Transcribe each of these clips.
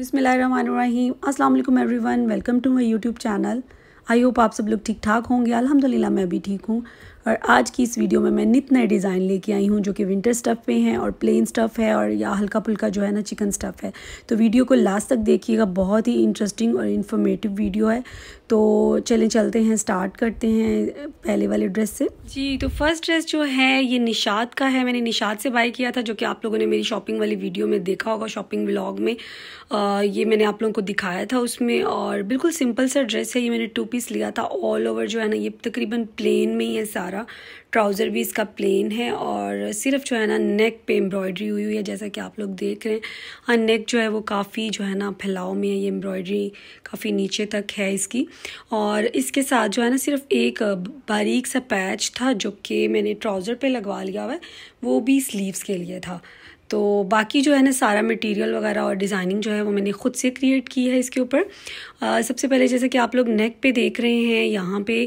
बिसमीम अल्लाम everyone welcome to my YouTube channel I hope आप सब लोग ठीक ठाक होंगे अलहमदिल्ला मैं भी ठीक हूँ और आज की इस वीडियो में मैं नित नए डिज़ाइन लेके आई हूँ जो कि विंटर स्टफ़ में है और प्लेन स्टफ़ है और या हल्का फुल्का जो है ना चिकन स्टफ़ है तो वीडियो को लास्ट तक देखिएगा बहुत ही इंटरेस्टिंग और इन्फॉर्मेटिव वीडियो है तो चले चलते हैं स्टार्ट करते हैं पहले वाले ड्रेस से जी तो फर्स्ट ड्रेस जो है ये निषाद का है मैंने निषाद से बाई किया था जो कि आप लोगों ने मेरी शॉपिंग वाली वीडियो में देखा होगा शॉपिंग ब्लॉग में आ, ये मैंने आप लोगों को दिखाया था उसमें और बिल्कुल सिंपल सा ड्रेस है ये मैंने टू पीस लिया था ऑल ओवर जो है ना ये तकरीबन प्लेन में ही है सारा सारा ट्राउज़र भी इसका प्लेन है और सिर्फ जो है ना नेक पे एम्ब्रॉयडरी हुई हुई है जैसा कि आप लोग देख रहे हैं हाँ नेक जो है वो काफ़ी जो है ना फैलाव में है ये एम्ब्रॉयडरी काफ़ी नीचे तक है इसकी और इसके साथ जो है ना सिर्फ एक बारीक सा पैच था जो कि मैंने ट्राउज़र पर लगवा लिया हुआ है वो भी स्लीव्स के लिए था तो बाकी जो है ना सारा मटेरियल वगैरह और डिज़ाइनिंग जो है वो मैंने ख़ुद से क्रिएट की है इसके ऊपर सबसे पहले जैसे कि आप लोग नेक पे देख रहे हैं यहाँ पे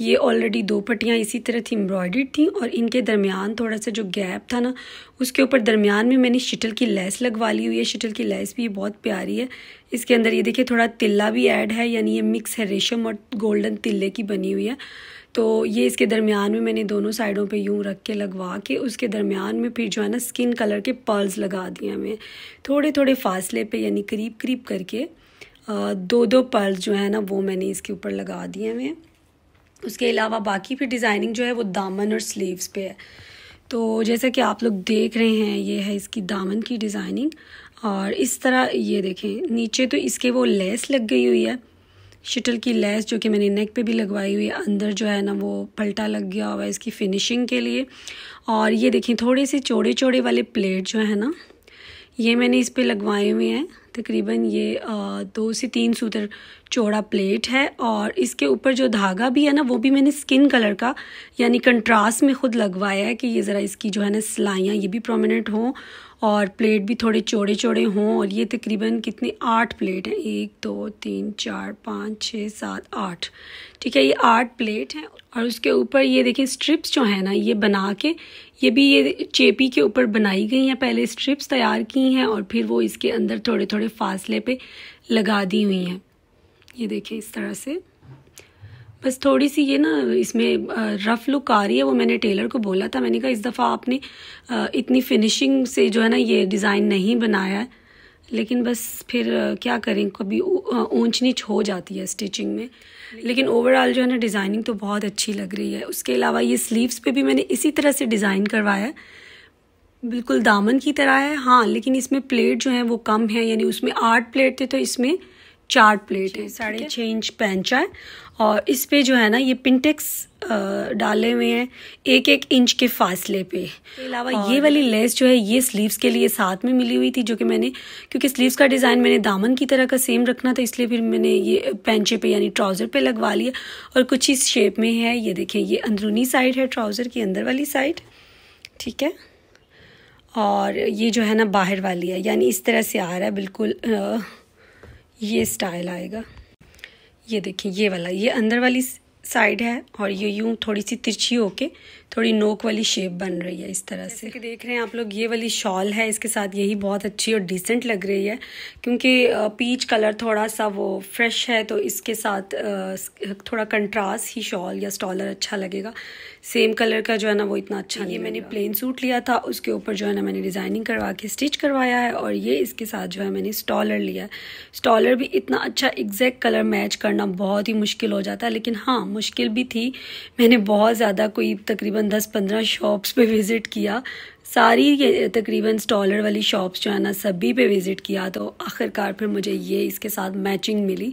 ये ऑलरेडी दो पट्टियाँ इसी तरह थी एम्ब्रॉयड थी और इनके दरमियान थोड़ा सा जो गैप था ना उसके ऊपर दरमियान में मैंने शिटल की लेस लगवा ली हुई है शिटल की लेस भी बहुत प्यारी है इसके अंदर ये देखिए थोड़ा तिल्ला भी ऐड है यानी ये मिक्स है रेशम और गोल्डन तिल्ले की बनी हुई है तो ये इसके दरमियान में मैंने दोनों साइडों पे यूँ रख के लगवा के उसके दरमियान में फिर जो है ना स्किन कलर के पर्ल्स लगा दिए हमें थोड़े थोड़े फासले पे यानी करीब करीब करके दो दो पर्ल्स जो है ना वो मैंने इसके ऊपर लगा दिए हमें उसके अलावा बाकी फिर डिज़ाइनिंग जो है वो दामन और स्लीव्स पे है तो जैसा कि आप लोग देख रहे हैं ये है इसकी दामन की डिज़ाइनिंग और इस तरह ये देखें नीचे तो इसके वो लेस लग गई हुई है शटल की लेस जो कि मैंने नेक पे भी लगवाई हुई है अंदर जो है ना वो पलटा लग गया हुआ है इसकी फिनिशिंग के लिए और ये देखें थोड़े से चौड़े चौड़े वाले प्लेट जो है ना ये मैंने इस पर लगवाए हुए हैं तकरीबन ये आ, दो से तीन सूत्र चौड़ा प्लेट है और इसके ऊपर जो धागा भी है ना वो भी मैंने स्किन कलर का यानी कंट्रास्ट में ख़ुद लगवाया है कि ये ज़रा इसकी जो है ना सिलाइयाँ ये भी प्रोमिनेंट हों और प्लेट भी थोड़े चौड़े चौड़े हों और ये तकरीबन कितने आठ प्लेट हैं एक दो तीन चार पाँच छः सात आठ ठीक है ये आठ प्लेट हैं और उसके ऊपर ये देखें स्ट्रिप्स जो है ना ये बना के ये भी ये चेपी के ऊपर बनाई गई हैं पहले स्ट्रिप्स तैयार की हैं और फिर वो इसके अंदर थोड़े थोड़े फासले पर लगा दी हुई हैं ये देखें इस तरह से बस थोड़ी सी ये ना इसमें रफ़ लुक आ रही है वो मैंने टेलर को बोला था मैंने कहा इस दफ़ा आपने इतनी फिनिशिंग से जो है ना ये डिज़ाइन नहीं बनाया है लेकिन बस फिर क्या करें कभी ऊंच नीच हो जाती है स्टिचिंग में लेकिन ओवरऑल जो है ना डिज़ाइनिंग तो बहुत अच्छी लग रही है उसके अलावा ये स्लीव्स पे भी मैंने इसी तरह से डिज़ाइन करवाया है बिल्कुल दामन की तरह है हाँ लेकिन इसमें प्लेट जो है वो कम है यानी उसमें आठ प्लेट थे तो इसमें चार प्लेट है साढ़े छः इंच पैंचा है और इस पे जो है ना ये पिंटेक्स डाले हुए हैं एक एक इंच के फासले पे अलावा ये वाली लेस जो है ये स्लीव्स के लिए साथ में मिली हुई थी जो कि मैंने क्योंकि स्लीव्स का डिज़ाइन मैंने दामन की तरह का सेम रखना था इसलिए फिर मैंने ये पैंचे पे यानी ट्राउज़र पे लगवा लिया और कुछ इस शेप में है ये देखें ये अंदरूनी साइड है ट्राउज़र की अंदर वाली साइड ठीक है और ये जो है ना बाहर वाली है यानी इस तरह से आ रहा है बिल्कुल आ, ये स्टाइल आएगा ये देखिए ये वाला ये अंदर वाली साइड है और ये यूँ थोड़ी सी तिरछी होके थोड़ी नोक वाली शेप बन रही है इस तरह से कि देख रहे हैं आप लोग ये वाली शॉल है इसके साथ यही बहुत अच्छी और डिसेंट लग रही है क्योंकि पीच कलर थोड़ा सा वो फ्रेश है तो इसके साथ थोड़ा कंट्रास्ट ही शॉल या स्टॉलर अच्छा लगेगा सेम कलर का जो है ना वो इतना अच्छा ये मैंने प्लेन सूट लिया था उसके ऊपर जो है ना मैंने डिज़ाइनिंग करवा के स्टिच करवाया है और ये इसके साथ जो है मैंने स्टॉलर लिया है स्टॉलर भी इतना अच्छा एग्जैक्ट कलर मैच करना बहुत ही मुश्किल हो जाता है लेकिन हाँ मुश्किल भी थी मैंने बहुत ज़्यादा कोई तकरीबन तकरीबन 10-15 शॉप्स पे विज़िट किया सारी ये तकरीबन स्टॉलर वाली शॉप्स जो है ना सभी पे विज़िट किया तो आखिरकार फिर मुझे ये इसके साथ मैचिंग मिली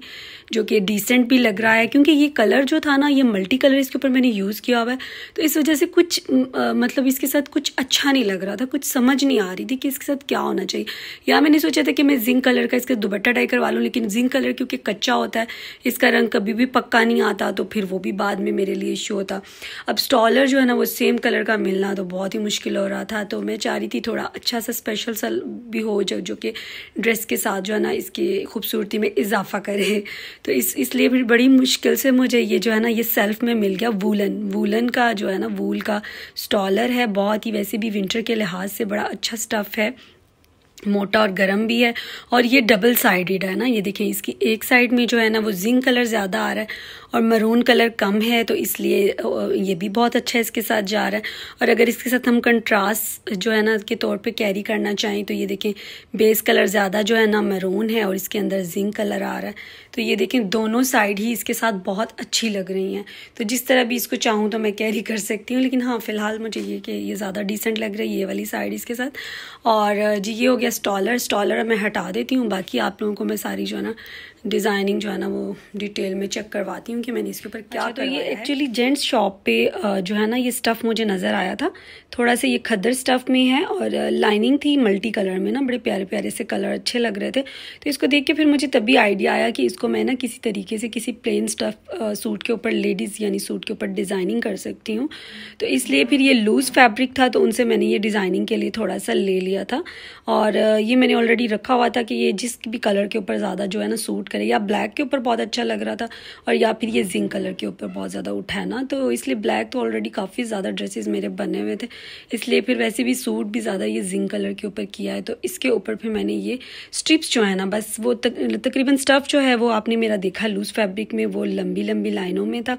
जो कि डिसेंट भी लग रहा है क्योंकि ये कलर जो था ना ये मल्टी कलर इसके ऊपर मैंने यूज़ किया हुआ है तो इस वजह से कुछ आ, मतलब इसके साथ कुछ अच्छा नहीं लग रहा था कुछ समझ नहीं आ रही थी कि इसके साथ क्या होना चाहिए या मैंने सोचा था कि मैं जिंक कलर का इसका दुबट्टा डाई करवा लूँ लेकिन जिंक कलर क्योंकि कच्चा होता है इसका रंग कभी भी पक्का नहीं आता तो फिर वो भी बाद में मेरे लिए इश्यू होता अब स्टॉलर जो है ना वो सेम कलर का मिलना तो बहुत ही मुश्किल हो रहा था तो मैं चाह रही थी थोड़ा अच्छा सा स्पेशल सा भी हो जो जो कि ड्रेस के साथ जो है ना इसकी खूबसूरती में इजाफा करे तो इस इसलिए भी बड़ी मुश्किल से मुझे ये जो है ना ये सेल्फ में मिल गया वूलन वूलन का जो है ना वूल का स्टॉलर है बहुत ही वैसे भी विंटर के लिहाज से बड़ा अच्छा स्टफ़ है मोटा और गर्म भी है और ये डबल साइडेड है ना ये देखें इसकी एक साइड में जो है ना वो जिंक कलर ज़्यादा आ रहा है और मरून कलर कम है तो इसलिए ये भी बहुत अच्छा इसके साथ जा रहा है और अगर इसके साथ हम कंट्रास्ट जो है ना के तौर पे कैरी करना चाहें तो ये देखें बेस कलर ज़्यादा जो है ना मरून है और इसके अंदर जिंक कलर आ रहा है तो ये देखें दोनों साइड ही इसके साथ बहुत अच्छी लग रही हैं तो जिस तरह भी इसको चाहूँ तो मैं कैरी कर सकती हूँ लेकिन हाँ फ़िलहाल मुझे ये कि ये ज़्यादा डिसेंट लग रही है ये वाली साइड इसके साथ और जी ये हो गया स्टॉलर स्टॉलर मैं हटा देती हूँ बाकी आप लोगों को मैं सारी जो है ना डिज़ाइनिंग जो है ना वो डिटेल में चेक करवाती हूँ कि मैंने इसके ऊपर क्या अच्छा, तो ये एक्चुअली जेंट्स शॉप पे जो है ना ये स्टफ़ मुझे नज़र आया था थोड़ा सा ये खद्दर स्टफ़ में है और लाइनिंग थी मल्टी कलर में ना बड़े प्यारे प्यारे से कलर अच्छे लग रहे थे तो इसको देख के फिर मुझे तभी आइडिया आया कि इसको मैं ना किसी तरीके से किसी प्लेन स्टफ़ सूट के ऊपर लेडीज़ यानी सूट के ऊपर डिज़ाइनिंग कर सकती हूँ तो इसलिए फिर ये लूज़ फैब्रिक था तो उनसे मैंने ये डिज़ाइनिंग के लिए थोड़ा सा ले लिया था और ये मैंने ऑलरेडी रखा हुआ था कि ये जिस भी कलर के ऊपर ज़्यादा जो है ना सूट सूट करे या ब्लैक के ऊपर बहुत अच्छा लग रहा था और या फिर ये जिंक कलर के ऊपर बहुत ज़्यादा उठा है ना तो इसलिए ब्लैक तो ऑलरेडी काफ़ी ज़्यादा ड्रेसेस मेरे बने हुए थे इसलिए फिर वैसे भी सूट भी ज़्यादा ये जिंक कलर के ऊपर किया है तो इसके ऊपर फिर मैंने ये स्ट्रिप्स जो है ना बस वो तकरीबन स्टफ़ जो है वो आपने मेरा देखा लूज़ फैब्रिक में वो लंबी लंबी लाइनों में था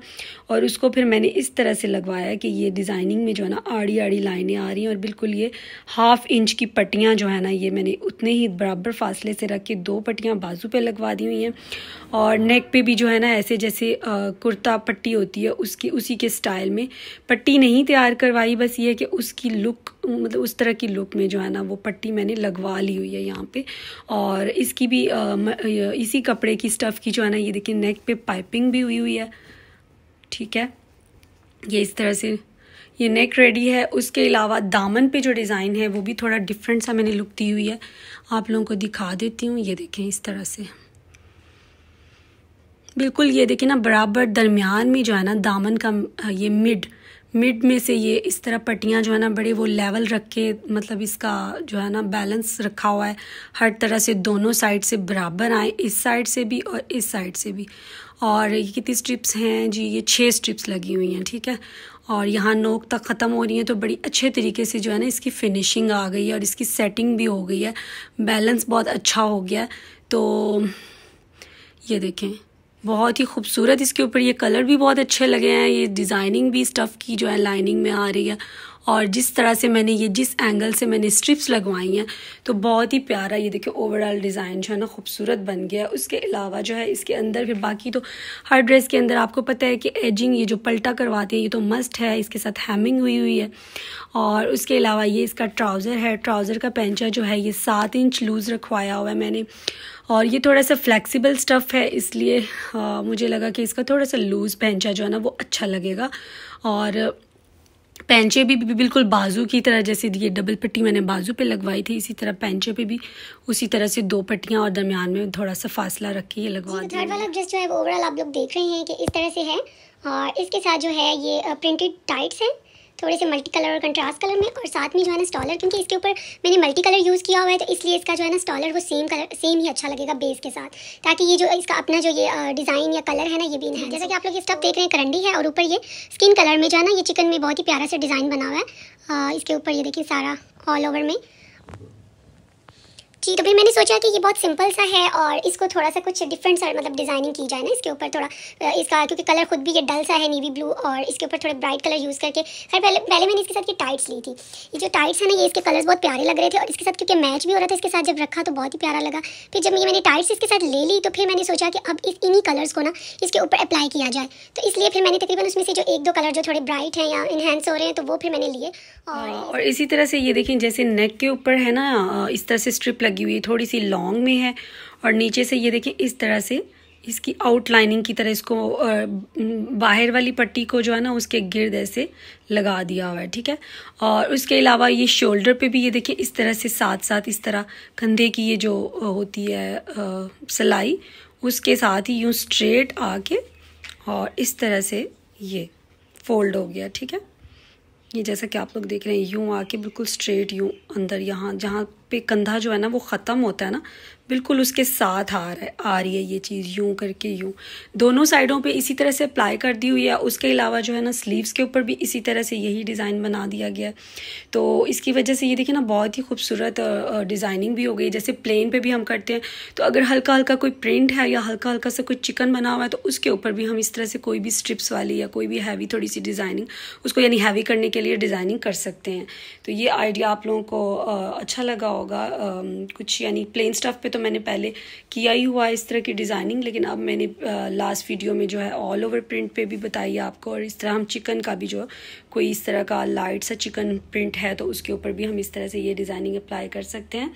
और उसको फिर मैंने इस तरह से लगवाया कि ये डिज़ाइनिंग में जो है ना आड़ी आड़ी लाइनें आ रही हैं और बिल्कुल ये हाफ इंच की पट्टियाँ जो है ना ये मैंने उतने ही बराबर फासले से रख के दो पट्टियाँ बाजू पे लगवा दी हुई नहीं है और नेक पे भी जो है ना ऐसे जैसे कुर्ता पट्टी होती है उसकी उसी के स्टाइल में पट्टी नहीं तैयार करवाई बस ये कि उसकी लुक मतलब उस तरह की लुक में जो है ना वो पट्टी मैंने लगवा ली हुई है यहाँ पे और इसकी भी आ, इसी कपड़े की स्टफ़ की जो है ना ये देखिए नेक पे पाइपिंग भी हुई हुई है ठीक है ये इस तरह से ये नेक रेडी है उसके अलावा दामन पे जो डिज़ाइन है वो भी थोड़ा डिफरेंट सा मैंने लुक दी हुई है आप लोगों को दिखा देती हूँ ये देखें इस तरह से बिल्कुल ये देखिए ना बराबर दरमियान में जो है ना दामन का ये मिड मिड में से ये इस तरह पट्टियाँ जो है ना बड़े वो लेवल रख के मतलब इसका जो है ना बैलेंस रखा हुआ है हर तरह से दोनों साइड से बराबर आए इस साइड से भी और इस साइड से भी और ये कितनी स्ट्रिप्स हैं जी ये छः स्ट्रिप्स लगी हुई हैं ठीक है और यहाँ नोक तक ख़त्म हो रही है तो बड़ी अच्छे तरीके से जो है ना इसकी फिनिशिंग आ गई है और इसकी सेटिंग भी हो गई है बैलेंस बहुत अच्छा हो गया तो ये देखें बहुत ही खूबसूरत इसके ऊपर ये कलर भी बहुत अच्छे लगे हैं ये डिज़ाइनिंग भी स्टफ़ की जो है लाइनिंग में आ रही है और जिस तरह से मैंने ये जिस एंगल से मैंने स्ट्रिप्स लगवाई हैं तो बहुत ही प्यारा ये देखिए ओवरऑल डिज़ाइन जो है ना खूबसूरत बन गया है उसके अलावा जो है इसके अंदर फिर बाकी तो हर ड्रेस के अंदर आपको पता है कि एजिंग ये जो पलटा करवाते हैं ये तो मस्ट है इसके साथ हैमिंग हुई हुई है और उसके अलावा ये इसका ट्राउज़र है ट्राउज़र का पेंचा जो है ये सात इंच लूज़ रखवाया हुआ है मैंने और ये थोड़ा सा फ्लेक्सिबल स्टफ़ है इसलिए आ, मुझे लगा कि इसका थोड़ा सा लूज़ पहनचा जो है ना वो अच्छा लगेगा और पैंचे भी, बिल्कुल बाजू की तरह जैसे ये डबल पट्टी मैंने बाजू पे लगवाई थी इसी तरह पैंचे पे भी उसी तरह से दो पट्टियाँ और दरमियान में थोड़ा सा फासला रख के ये लगवा थर्ड वाला ड्रेस जो है वो ओवरऑल आप लोग देख रहे हैं कि इस तरह से है और इसके साथ जो है ये प्रिंटेड टाइट्स हैं थोड़े से मल्टी कलर और कंट्रास्ट कलर में और साथ में जो है ना स्टॉलर क्योंकि इसके ऊपर मैंने मल्टी कलर यूज़ किया हुआ है तो इसलिए इसका जो है ना स्टॉलर वो सेम कलर सेम ही अच्छा लगेगा बेस के साथ ताकि ये जो इसका अपना जो ये डिज़ाइन या कलर है ना ये भी है जैसा कि आप लोग ये स्टफ तो देख रहे हैं करंडी है और ऊपर ये स्किन कलर में जो है ना ये चिकन में बहुत ही प्यारा से डिज़ाइन बना हुआ है इसके ऊपर ये देखिए सारा ऑल ओवर में जी तो फिर मैंने सोचा कि ये बहुत सिंपल सा है और इसको थोड़ा सा कुछ डिफरेंट सा मतलब डिज़ाइनिंग की जाए ना इसके ऊपर थोड़ा इसका क्योंकि कलर खुद भी ये डल सा है नेवी ब्लू और इसके ऊपर थोड़े ब्राइट कलर यूज़ करके खैर पहले पहले मैंने इसके साथ ये टाइट्स ली थी ये जो टाइट्स है ना ये इसके कलर्स बहुत प्यारे लग रहे थे और इसके साथ क्योंकि मैच भी हो रहा था इसके साथ जब रखा तो बहुत ही प्यारा लगा फिर जब ये मैंने टाइट्स इसके साथ ले ली तो फिर मैंने सोचा कि अब इस इन्हीं कलर्स को ना इसके ऊपर अप्लाई किया जाए तो इसलिए फिर मैंने तकरीबन उसमें से जो एक दो कलर जो थोड़े ब्राइट हैं या इन्हेंस हो रहे हैं तो वो फिर मैंने लिए हाँ, और, और इसी तरह से ये देखें जैसे नेक के ऊपर है ना इस तरह से स्ट्रिप लगी लगी हुई है थोड़ी सी लॉन्ग में है और नीचे से ये देखें इस तरह से इसकी आउटलाइनिंग की तरह इसको बाहर वाली पट्टी को जो है ना उसके गिर्द ऐसे लगा दिया हुआ है ठीक है और उसके अलावा ये शोल्डर पे भी ये देखिए इस तरह से साथ साथ इस तरह कंधे की ये जो होती है सिलाई उसके साथ ही यूँ स्ट्रेट आके और इस तरह से ये फोल्ड हो गया ठीक है ये जैसा कि आप लोग देख रहे हैं यूँ आके बिल्कुल स्ट्रेट यूँ अंदर यहाँ जहाँ पे कंधा जो है ना वो ख़त्म होता है ना बिल्कुल उसके साथ आ रहा है आ रही है ये चीज़ यूं करके यूं दोनों साइडों पे इसी तरह से अप्लाई कर दी हुई है उसके अलावा जो है ना स्लीव्स के ऊपर भी इसी तरह से यही डिज़ाइन बना दिया गया है तो इसकी वजह से ये देखिए ना बहुत ही खूबसूरत डिज़ाइनिंग भी हो गई जैसे प्लेन पे भी हम करते हैं तो अगर हल्का हल्का कोई प्रिंट है या हल्का हल्का सा कोई चिकन बना हुआ है तो उसके ऊपर भी हम इस तरह से कोई भी स्ट्रिप्स वाली या कोई भी हैवी थोड़ी सी डिज़ाइनिंग उसको यानी हैवी करने के लिए डिज़ाइनिंग कर सकते हैं तो ये आइडिया आप लोगों को अच्छा लगा होगा कुछ यानी प्लेन स्टफ पे तो मैंने पहले किया ही हुआ इस तरह की डिज़ाइनिंग लेकिन अब मैंने लास्ट वीडियो में जो है ऑल ओवर प्रिंट पे भी बताई आपको और इस तरह हम चिकन का भी जो कोई इस तरह का लाइट सा चिकन प्रिंट है तो उसके ऊपर भी हम इस तरह से ये डिज़ाइनिंग अप्लाई कर सकते हैं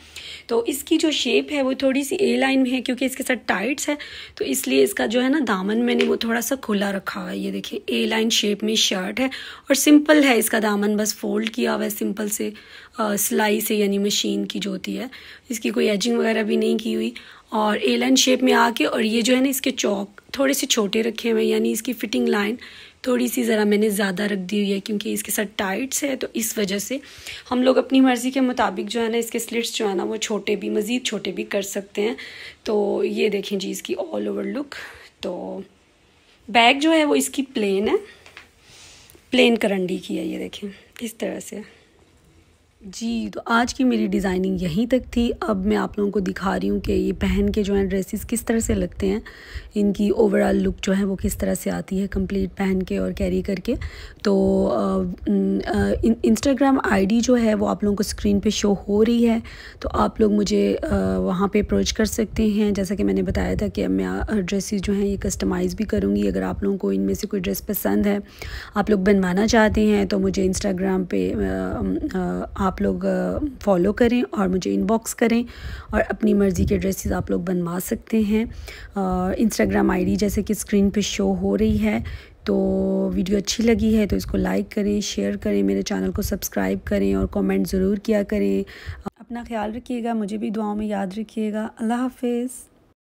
तो इसकी जो शेप है वो थोड़ी सी ए लाइन में है क्योंकि इसके साथ टाइट्स है तो इसलिए इसका जो है ना दामन मैंने वो थोड़ा सा खुला रखा हुआ है ये देखिए ए लाइन शेप में शर्ट है और सिंपल है इसका दामन बस फोल्ड किया हुआ है सिंपल से सिलाई से यानी मशीन की जो होती है इसकी कोई एजिंग वगैरह भी नहीं की हुई और एलन शेप में आके और ये जो है ना इसके चौक थोड़े से छोटे रखे हुए हैं यानी इसकी फिटिंग लाइन थोड़ी सी ज़रा मैंने ज़्यादा रख दी हुई है क्योंकि इसके साथ टाइट्स है तो इस वजह से हम लोग अपनी मर्ज़ी के मुताबिक जो है ना इसके स्लिट्स जो है ना वो छोटे भी मज़ीद छोटे भी कर सकते हैं तो ये देखें जी इसकी ऑल ओवर लुक तो बैग जो है वो इसकी प्लेन है प्लेन करंडी की है ये देखें इस तरह से जी तो आज की मेरी डिज़ाइनिंग यहीं तक थी अब मैं आप लोगों को दिखा रही हूँ कि ये पहन के जो है ड्रेसेस किस तरह से लगते हैं इनकी ओवरऑल लुक जो है वो किस तरह से आती है कंप्लीट पहन के और कैरी करके तो इंस्टाग्राम आईडी जो है वो आप लोगों को स्क्रीन पे शो हो रही है तो आप लोग मुझे वहाँ पे अप्रोच कर सकते हैं जैसा कि मैंने बताया था कि मैं ड्रेसिस जो हैं ये कस्टमाइज़ भी करूँगी अगर आप लोगों को इनमें से कोई ड्रेस पसंद है आप लोग बनवाना चाहते हैं तो मुझे इंस्टाग्राम पर आप आप लोग फॉलो करें और मुझे इनबॉक्स करें और अपनी मर्ज़ी के ड्रेसेस आप लोग बनवा सकते हैं इंस्टाग्राम आईडी जैसे कि स्क्रीन पे शो हो रही है तो वीडियो अच्छी लगी है तो इसको लाइक करें शेयर करें मेरे चैनल को सब्सक्राइब करें और कमेंट ज़रूर किया करें अपना ख्याल रखिएगा मुझे भी दुआओं में याद रखिएगा अल्लाह हाफिज़